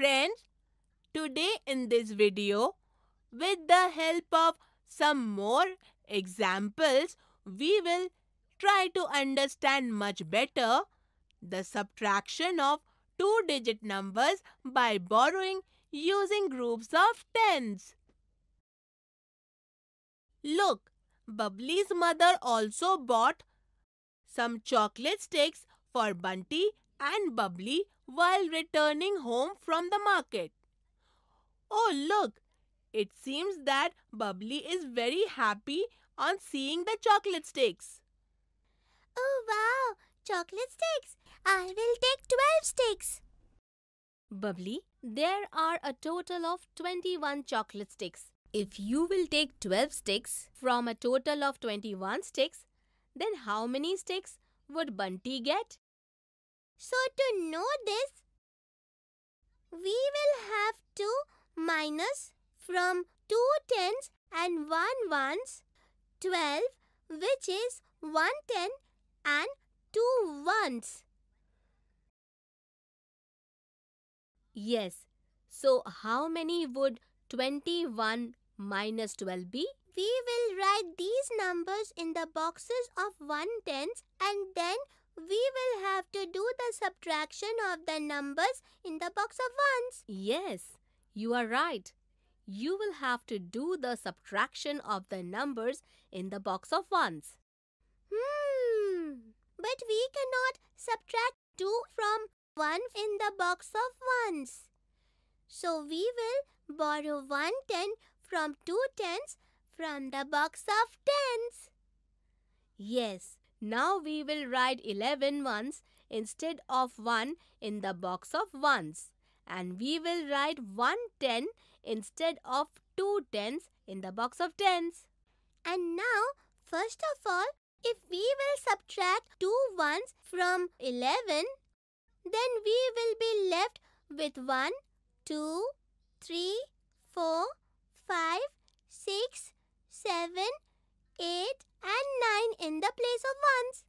friends, today in this video, with the help of some more examples, we will try to understand much better the subtraction of two-digit numbers by borrowing using groups of tens. Look, Bubbly's mother also bought some chocolate sticks for Bunty and bubbly while returning home from the market. Oh, look! It seems that Bubbly is very happy on seeing the chocolate sticks. Oh, wow! Chocolate sticks! I will take 12 sticks. Bubbly, there are a total of 21 chocolate sticks. If you will take 12 sticks from a total of 21 sticks, then how many sticks would Bunty get? So to know this, we will have to minus from two tens and one ones, twelve, which is one ten and two ones. Yes. So how many would 21 minus 12 be? We will write these numbers in the boxes of 1 tens and then we will have to do the subtraction of the numbers in the box of ones. Yes, you are right. You will have to do the subtraction of the numbers in the box of ones. Hmm, but we cannot subtract 2 from 1 in the box of ones. So we will borrow 1 ten from two tens from the box of tens. Yes, now we will write 11 ones instead of 1 in the box of ones. And we will write 1 10 instead of 2 tens in the box of tens. And now, first of all, if we will subtract 2 ones from 11, then we will be left with 1, 2, 3, 4, 5, 6, 7, 8 and 9 in the place of ones.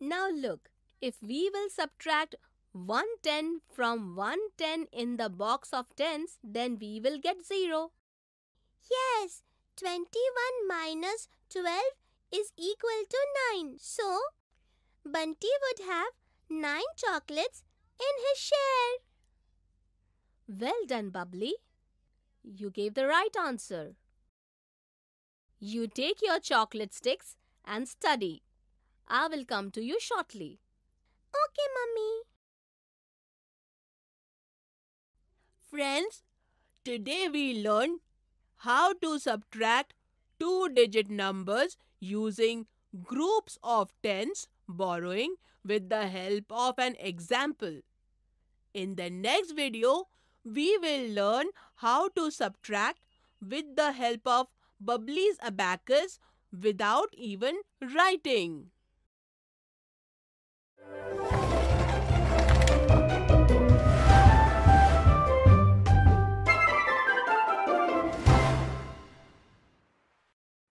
Now look, if we will subtract 110 from 110 in the box of tens, then we will get 0. Yes, 21 minus 12 is equal to 9. So, Bunty would have 9 chocolates in his share. Well done, Bubbly. You gave the right answer. You take your chocolate sticks and study. I will come to you shortly. Okay, mummy. Friends, today we learn how to subtract two-digit numbers using groups of tens borrowing with the help of an example. In the next video, we will learn how to subtract with the help of Bubbly's abacus without even writing.